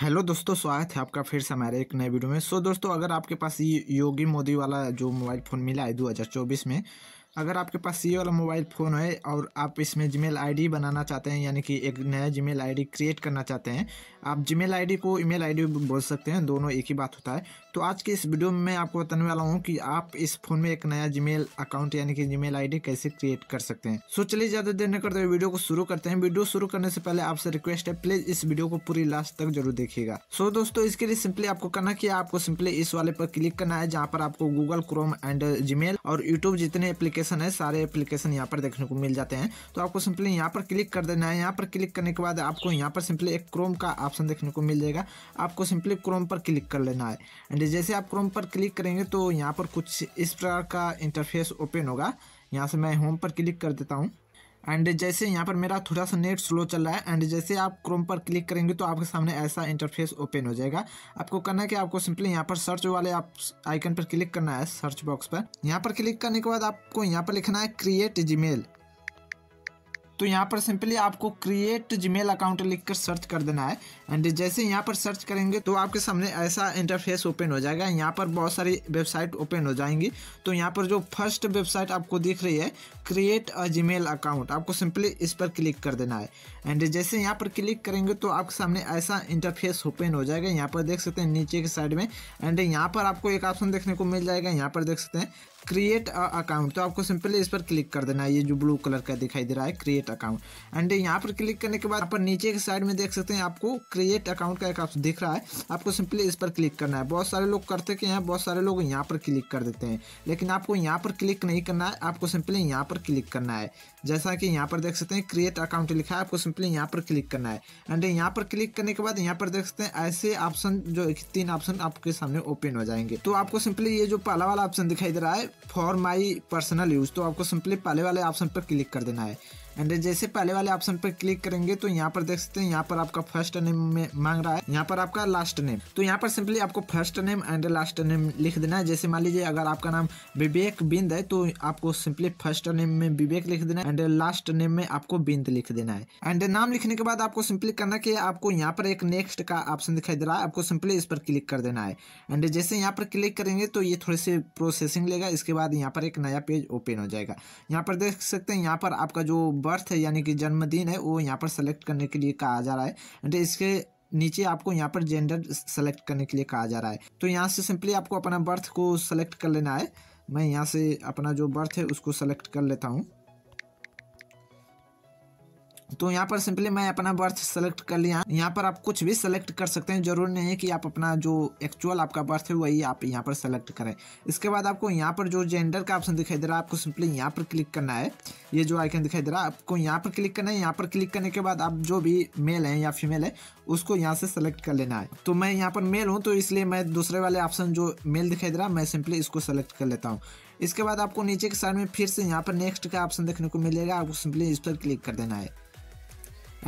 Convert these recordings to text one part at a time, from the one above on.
hello दोस्तों स्वागत है आपका फिर से हमारे एक नए वीडियो में सो so, दोस्तों अगर आपके पास ये योगी मोदी वाला जो मोबाइल फ़ोन मिला है 2024 में अगर आपके पास ये वाला मोबाइल फ़ोन है और आप इसमें जीमेल आईडी बनाना चाहते हैं यानी कि एक नया जीमेल आईडी क्रिएट करना चाहते हैं आप जीमेल आईडी को ईमेल आईडी बोल सकते हैं दोनों एक ही बात होता है तो आज के इस वीडियो में मैं आपको बताने वाला हूँ कि आप इस फोन में एक नया जीमेल अकाउंट यानी कि जीमेल आईडी कैसे क्रिएट कर सकते हैं सो चलिए ज्यादा देर न करते हुए वीडियो को शुरू करते हैं वीडियो शुरू करने से पहले आपसे रिक्वेस्ट है प्लीज इस वीडियो को पूरी लास्ट तक जरूर देखिएगा सो दोस्तों इसके लिए सिंपली आपको करना की आपको सिंपली इस वाले पर क्लिक करना है जहाँ पर आपको गूगल क्रोम एंड जीमेल और यूट्यूब जितने एप्लीकेशन है सारे एप्लीकेशन यहाँ पर देखने को मिल जाते हैं तो आपको सिंपली यहाँ पर क्लिक कर देना है यहाँ पर क्लिक करने के बाद आपको यहाँ पर सिंपली एक क्रोम का ऑप्शन देखने को मिल जाएगा आपको सिंपली क्रोम पर क्लिक कर लेना है एंड जैसे आप क्रोम पर क्लिक करेंगे तो यहाँ पर कुछ इस प्रकार का इंटरफेस ओपन होगा यहाँ से मैं होम पर क्लिक कर देता हूँ एंड जैसे यहाँ पर मेरा थोड़ा सा नेट स्लो चल रहा है एंड जैसे आप क्रोम पर क्लिक करेंगे तो आपके सामने ऐसा इंटरफेस ओपन हो जाएगा आपको करना है कि आपको सिंपली यहाँ पर सर्च वाले आप आइकन पर क्लिक करना है सर्च बॉक्स पर यहाँ पर क्लिक करने के बाद आपको यहाँ पर लिखना है क्रिएट जीमेल तो यहाँ पर सिंपली आपको क्रिएट जीमेल अकाउंट लिखकर सर्च कर देना है एंड जैसे यहाँ पर सर्च करेंगे तो आपके सामने ऐसा इंटरफेस ओपन हो जाएगा यहाँ पर बहुत सारी वेबसाइट ओपन हो जाएंगी तो यहाँ पर जो फर्स्ट वेबसाइट आपको दिख रही है क्रिएट अ जीमेल अकाउंट आपको सिंपली इस पर क्लिक कर देना है एंड जैसे यहाँ पर क्लिक करेंगे तो आपके सामने ऐसा इंटरफेस ओपन हो जाएगा यहाँ पर देख सकते हैं नीचे के साइड में एंड यहाँ पर आपको एक ऑप्शन देखने को मिल जाएगा यहाँ पर देख सकते हैं क्रिएट अकाउंट तो आपको सिंपली इस पर क्लिक कर देना है ये जो ब्लू कलर का दिखाई दे रहा है क्रिएट अकाउंट एंड यहाँ पर क्लिक करने के बाद आप नीचे के साइड में देख सकते हैं आपको क्रिएट अकाउंट का एक ऑप्शन दिख रहा है आपको सिंपली इस पर क्लिक करना है बहुत सारे लोग करते के हैं बहुत सारे लोग यहाँ पर क्लिक कर देते हैं लेकिन आपको यहाँ पर क्लिक नहीं करना है आपको सिंपली यहाँ पर क्लिक करना है जैसा कि यहाँ पर देख सकते हैं क्रिएट अकाउंट लिखा है आपको सिंपली यहाँ पर क्लिक करना है एंड यहाँ पर क्लिक करने के बाद यहाँ पर देख सकते हैं ऐसे ऑप्शन जो तीन ऑप्शन आपके सामने ओपन हो जाएंगे तो आपको सिंपली ये जो पहला वाला ऑप्शन दिखाई दे रहा है फॉर माई पर्सनल यूज़ तो आपको सिंपली पहले वाले ऑप्शन पर क्लिक कर देना है एंड जैसे पहले वाले ऑप्शन पर क्लिक करेंगे तो यहाँ पर देख सकते हैं यहाँ पर आपका फर्स्ट नेम मांग रहा है यहाँ पर आपका लास्ट नेम तो यहाँ पर सिंपली आपको first name and last name लिख देना है जैसे मान लीजिए अगर आपका नाम विवेक बिंद है तो आपको सिंपली फर्स्ट नेम में विवेक लिख देना है एंड लास्ट नेम में आपको बिंद लिख देना है एंड नाम लिखने के बाद आपको सिंपली करना कि आपको यहाँ पर एक नेक्स्ट का ऑप्शन दिखाई दे रहा है आपको सिंपली इस पर क्लिक कर देना है एंड जैसे यहाँ पर क्लिक करेंगे तो ये थोड़ी सी प्रोसेसिंग लेगा इसके बाद यहाँ पर एक नया पेज ओपन हो जाएगा यहाँ पर देख सकते हैं यहाँ पर आपका जो बर्थ है यानी कि जन्मदिन है वो यहाँ पर सेलेक्ट करने के लिए कहा जा रहा है एंड इसके नीचे आपको यहाँ पर जेंडर सेलेक्ट करने के लिए कहा जा रहा है तो यहाँ से सिंपली आपको अपना बर्थ को सेलेक्ट कर लेना है मैं यहाँ से अपना जो बर्थ है उसको सेलेक्ट कर लेता हूँ तो यहाँ पर सिंपली मैं अपना बर्थ सेलेक्ट कर लिया यहाँ पर आप कुछ भी सेलेक्ट कर सकते हैं जरूर नहीं है कि आप अपना जो एक्चुअल आपका बर्थ है वही आप यहाँ पर सेलेक्ट करें इसके बाद आपको यहाँ पर जो जेंडर का ऑप्शन दिखाई दे रहा है आपको सिंपली यहाँ पर क्लिक करना है ये जो आइकन दिखाई दे रहा है आपको यहाँ पर क्लिक करना है यहाँ पर क्लिक करने के बाद आप जो भी मेल है या फीमेल है उसको यहाँ से सेलेक्ट कर लेना है तो मैं यहाँ पर मेल हूँ तो इसलिए मैं दूसरे वाले ऑप्शन जो मेल दिखाई दे रहा है मैं सिंपली इसको सेलेक्ट कर लेता हूँ इसके बाद आपको नीचे के साइड में फिर से यहाँ पर नेक्स्ट का ऑप्शन देखने को मिलेगा आपको सिंपली इस पर क्लिक कर देना है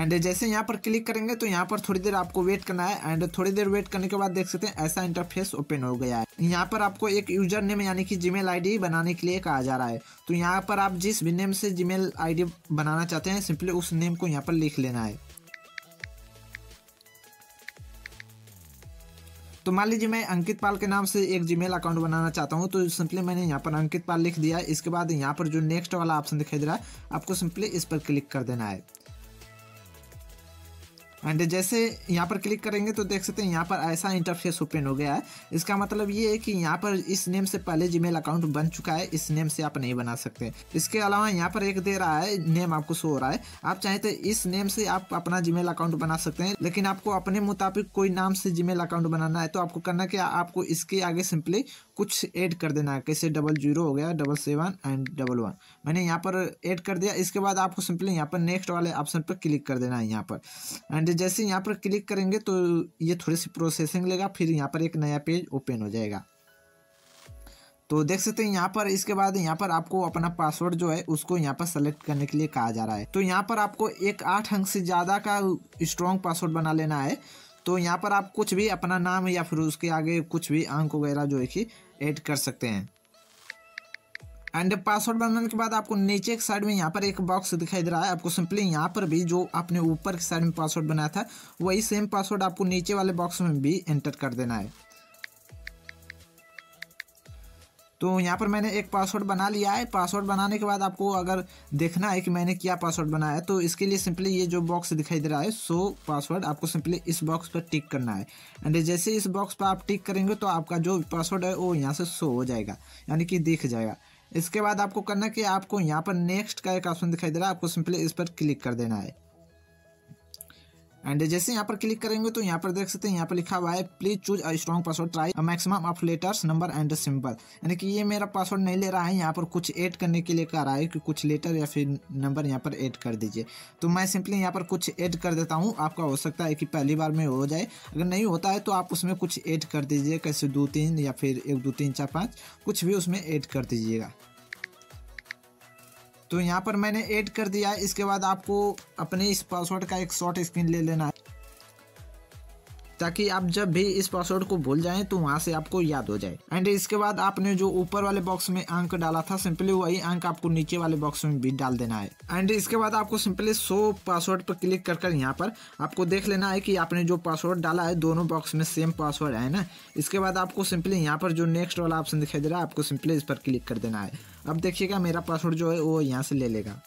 एंड जैसे यहाँ पर क्लिक करेंगे तो यहाँ पर थोड़ी देर आपको वेट करना है एंड थोड़ी देर वेट करने के बाद देख सकते हैं ऐसा इंटरफेस ओपन हो गया है यहाँ पर आपको एक यूजर नेम यानी कि जीमेल आईडी बनाने के लिए कहा जा रहा है तो यहाँ पर आप जिस भी नेम से जीमेल आईडी बनाना चाहते हैं सिंपली उस नेम को यहाँ पर लिख लेना है तो मान लीजिए मैं अंकित पाल के नाम से एक जीमेल अकाउंट बनाना चाहता हूँ तो सिंपली मैंने यहाँ पर अंकित पाल लिख दिया इसके बाद यहाँ पर जो नेक्स्ट वाला ऑप्शन दिखाई दे रहा है आपको सिंपली इस पर क्लिक कर देना है एंड जैसे यहाँ पर क्लिक करेंगे तो देख सकते हैं यहाँ पर ऐसा इंटरफेस ओपन हो गया है इसका मतलब ये है कि यहाँ पर इस नेम से पहले जीमेल अकाउंट बन चुका है इस नेम से आप नहीं बना सकते इसके अलावा यहाँ पर एक दे रहा है नेम आपको शो हो रहा है आप चाहे तो इस नेम से आप अपना जीमेल अकाउंट बना सकते हैं लेकिन आपको अपने मुताबिक कोई नाम से जीमेल अकाउंट बनाना है तो आपको करना क्या आपको इसके आगे सिंपली कुछ ऐड कर देना है कैसे डबल जीरो हो गया double seven and double one मैंने यहाँ पर ऐड कर दिया इसके बाद आपको सिंपली यहाँ पर नेक्स्ट वाले ऑप्शन पर क्लिक कर देना है यहाँ पर एंड एंड जैसे यहाँ पर क्लिक करेंगे तो ये थोड़ी सी प्रोसेसिंग लेगा फिर यहाँ पर एक नया पेज ओपन हो जाएगा तो देख सकते हैं यहाँ पर इसके बाद यहाँ पर आपको अपना पासवर्ड जो है उसको यहाँ पर सेलेक्ट करने के लिए कहा जा रहा है तो यहाँ पर आपको एक आठ अंक से ज़्यादा का स्ट्रॉन्ग पासवर्ड बना लेना है तो यहाँ पर आप कुछ भी अपना नाम या फिर उसके आगे कुछ भी अंक वगैरह जो है कि ऐड कर सकते हैं एंड पासवर्ड बनाने के बाद आपको नीचे के साइड में यहाँ पर एक बॉक्स दिखाई दे रहा है आपको सिंपली यहाँ पर भी जो आपने ऊपर के साइड में पासवर्ड बनाया था वही सेम पासवर्ड आपको नीचे वाले बॉक्स में भी एंटर कर देना है तो यहाँ पर मैंने एक पासवर्ड बना लिया है पासवर्ड बनाने के बाद आपको अगर देखना है कि मैंने क्या पासवर्ड बनाया है तो इसके लिए सिंपली ये जो बॉक्स दिखाई दे रहा है सो पासवर्ड आपको सिंपली इस बॉक्स पर टिक करना है एंड जैसे इस बॉक्स पर आप टिक करेंगे तो आपका जो पासवर्ड है वो यहाँ से शो हो जाएगा यानी कि दिख जाएगा इसके बाद आपको करना कि आपको यहाँ पर नेक्स्ट का एक ऑप्शन दिखाई दे रहा है आपको सिंपली इस पर क्लिक कर देना है एंड जैसे यहाँ पर क्लिक करेंगे तो यहाँ पर देख सकते हैं यहाँ पर लिखा हुआ है please choose a strong password try maximum of letters number and simple यानी कि ये मेरा पासवर्ड नहीं ले रहा है यहाँ पर कुछ ऐड करने के लिए कह रहा है कि कुछ लेटर या फिर नंबर यहाँ पर ऐड कर दीजिए तो मैं सिंपली यहाँ पर कुछ ऐड कर देता हूँ आपका हो सकता है कि पहली बार में हो जाए अगर नहीं होता है तो आप उसमें कुछ ऐड कर दीजिए कैसे दो तीन या फिर एक दो तीन चार पाँच कुछ भी उसमें ऐड कर दीजिएगा तो यहाँ पर मैंने ऐड कर दिया इसके बाद आपको अपने इस पासवर्ड का एक शॉर्ट स्क्रीन ले लेना है ताकि आप जब भी इस पासवर्ड को भूल जाएं तो वहाँ से आपको याद हो जाए एंड इसके बाद आपने जो ऊपर वाले बॉक्स में अंक डाला था सिंपली वही अंक आपको नीचे वाले बॉक्स में भी डाल देना है एंड इसके बाद आपको सिंपली सो पासवर्ड पर क्लिक कर कर यहाँ पर आपको देख लेना है कि आपने जो पासवर्ड डाला है दोनों बॉक्स में सेम पासवर्ड है ना इसके बाद आपको सिंपली यहाँ पर जो नेक्स्ट वाला ऑप्शन दिखाई दे रहा है आपको सिंपली इस पर क्लिक कर देना है अब देखिएगा मेरा पासवर्ड जो है वो यहाँ से ले लेगा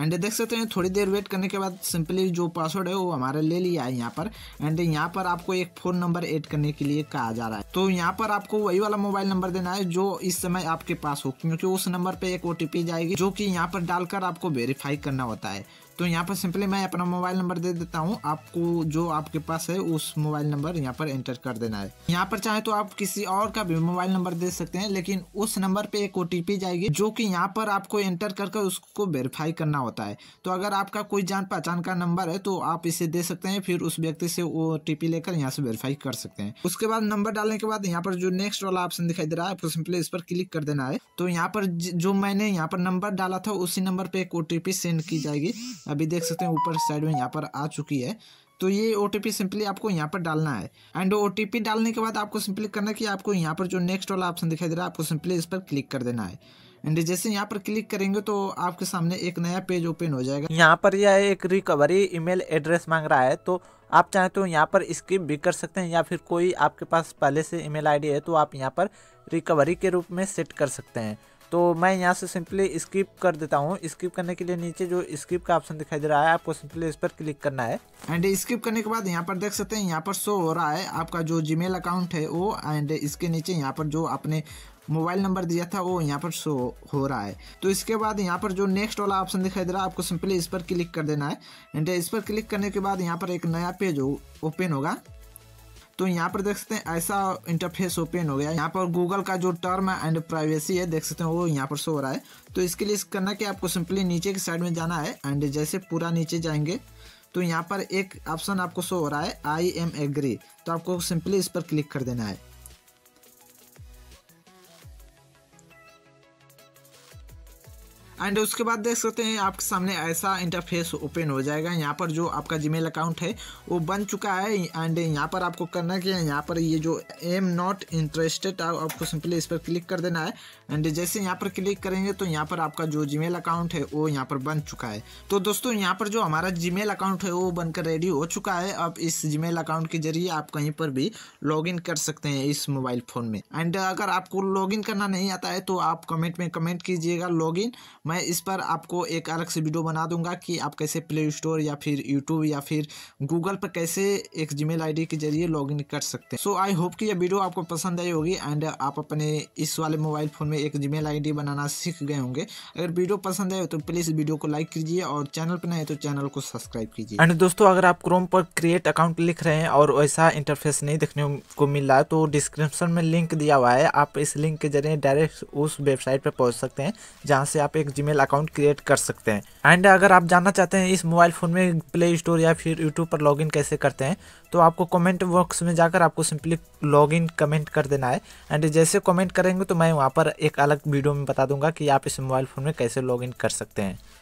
एंड देख सकते हैं थोड़ी देर वेट करने के बाद सिंपली जो पासवर्ड है वो हमारा ले लिया है यहाँ पर एंड यहाँ पर आपको एक फ़ोन नंबर ऐड करने के लिए कहा जा रहा है तो यहाँ पर आपको वही वाला मोबाइल नंबर देना है जो इस समय आपके पास हो क्योंकि उस नंबर पर एक ओ जाएगी जो कि यहाँ पर डालकर आपको वेरीफाई करना होता है तो यहाँ पर सिंपली मैं अपना मोबाइल नंबर दे देता हूँ आपको जो आपके पास है उस मोबाइल नंबर यहाँ पर एंटर कर देना है यहाँ पर चाहे तो आप किसी और का भी मोबाइल नंबर दे सकते हैं लेकिन उस नंबर पर एक ओ जाएगी जो कि यहाँ पर आपको एंटर करके उसको वेरीफाई करना होता है तो अगर आपका कोई जान पहचान का नंबर है तो आप इसे दे सकते हैं फिर उस व्यक्ति से ओ लेकर यहाँ से वेरीफाई कर सकते हैं उसके बाद नंबर डालने के बाद यहाँ पर जो नेक्स्ट वाला ऑप्शन दिखाई दे रहा है आपको सिंपली इस पर क्लिक कर देना है तो यहाँ पर जो मैंने यहाँ पर नंबर डाला था उसी नंबर पर एक ओ सेंड की जाएगी अभी देख सकते हैं ऊपर साइड में यहाँ पर आ चुकी है तो ये ओ सिंपली आपको यहाँ पर डालना है एंड ओ डालने के बाद आपको सिंपली करना कि आपको यहाँ पर जो नेक्स्ट वाला ऑप्शन दिखाई दे रहा है आपको सिंपली इस पर क्लिक कर देना है एंड जैसे यहाँ पर क्लिक करेंगे तो आपके सामने एक नया पेज ओपन हो जाएगा यहाँ पर यह एक रिकवरी ईमेल एड्रेस मांग रहा है तो आप चाहें तो यहाँ पर स्किप भी कर सकते हैं या फिर कोई आपके पास पहले से ईमेल आईडी है तो आप यहाँ पर रिकवरी के रूप में सेट कर सकते हैं तो मैं यहाँ से सिंपली स्किप कर देता हूँ स्किप करने के लिए नीचे जो स्किप का ऑप्शन दिखाई दे रहा है आपको सिंपली इस पर क्लिक करना है एंड स्किप करने के बाद यहाँ पर देख सकते हैं यहाँ पर शो हो रहा है आपका जो जीमेल अकाउंट है वो एंड इसके नीचे यहाँ पर जो आपने मोबाइल नंबर दिया था वो यहाँ पर शो हो रहा है तो इसके बाद यहाँ पर जो नेक्स्ट वाला ऑप्शन दिखाई दे रहा है आपको सिंपली इस पर क्लिक कर देना है एंड इस पर क्लिक करने के बाद यहाँ पर एक नया पेज ओपन होगा तो यहाँ पर देख सकते हैं ऐसा इंटरफेस ओपन हो गया यहाँ पर गूगल का जो टर्म एंड प्राइवेसी है देख सकते हैं वो यहाँ पर शो हो रहा है तो इसके लिए करना कि आपको सिंपली नीचे के साइड में जाना है एंड जैसे पूरा नीचे जाएंगे तो यहाँ पर एक ऑप्शन आपको शो हो रहा है आई एम एग्री तो आपको सिंपली इस पर क्लिक कर देना है एंड उसके बाद देख सकते हैं आपके सामने ऐसा इंटरफेस ओपन हो जाएगा यहाँ पर जो आपका जीमेल अकाउंट है वो बन चुका है एंड यहाँ पर आपको करना क्या है यहाँ पर ये जो एम नॉट इंटरेस्टेड आपको सिंपली इस पर क्लिक कर देना है एंड जैसे यहाँ पर क्लिक करेंगे तो यहाँ पर आपका जो जीमेल अकाउंट है वो यहाँ पर बन चुका है तो दोस्तों यहाँ पर जो हमारा जीमेल अकाउंट है वो बनकर रेडी हो चुका है अब इस जीमेल अकाउंट के जरिए आप कहीं पर भी लॉगिन कर सकते हैं इस मोबाइल फ़ोन में एंड अगर आपको लॉगिन करना नहीं आता है तो आप कमेंट में कमेंट कीजिएगा लॉगिन मैं इस पर आपको एक अलग से वीडियो बना दूंगा कि आप कैसे प्ले स्टोर या फिर यूट्यूब या फिर गूगल पर कैसे एक जीमेल आईडी के जरिए लॉगिन कर सकते हैं सो आई होप कि यह वीडियो आपको पसंद आई होगी एंड आप अपने इस वाले मोबाइल फ़ोन में एक जीमेल आईडी बनाना सीख गए होंगे अगर वीडियो पसंद आए तो प्लीज़ वीडियो को लाइक कीजिए और चैनल पर नए तो चैनल को सब्सक्राइब कीजिए एंड दोस्तों अगर आप क्रोम पर क्रिएट अकाउंट लिख रहे हैं और वैसा इंटरफेस नहीं देखने को मिल रहा है तो डिस्क्रिप्शन में लिंक दिया हुआ है आप इस लिंक के जरिए डायरेक्ट उस वेबसाइट पर पहुँच सकते हैं जहाँ से आप एक जीमेल अकाउंट क्रिएट कर सकते हैं एंड अगर आप जानना चाहते हैं इस मोबाइल फ़ोन में प्ले स्टोर या फिर यूट्यूब पर लॉगिन कैसे करते हैं तो आपको कमेंट बॉक्स में जाकर आपको सिंपली लॉगिन कमेंट कर देना है एंड जैसे कमेंट करेंगे तो मैं वहाँ पर एक अलग वीडियो में बता दूंगा कि आप इस मोबाइल फ़ोन में कैसे लॉगिन कर सकते हैं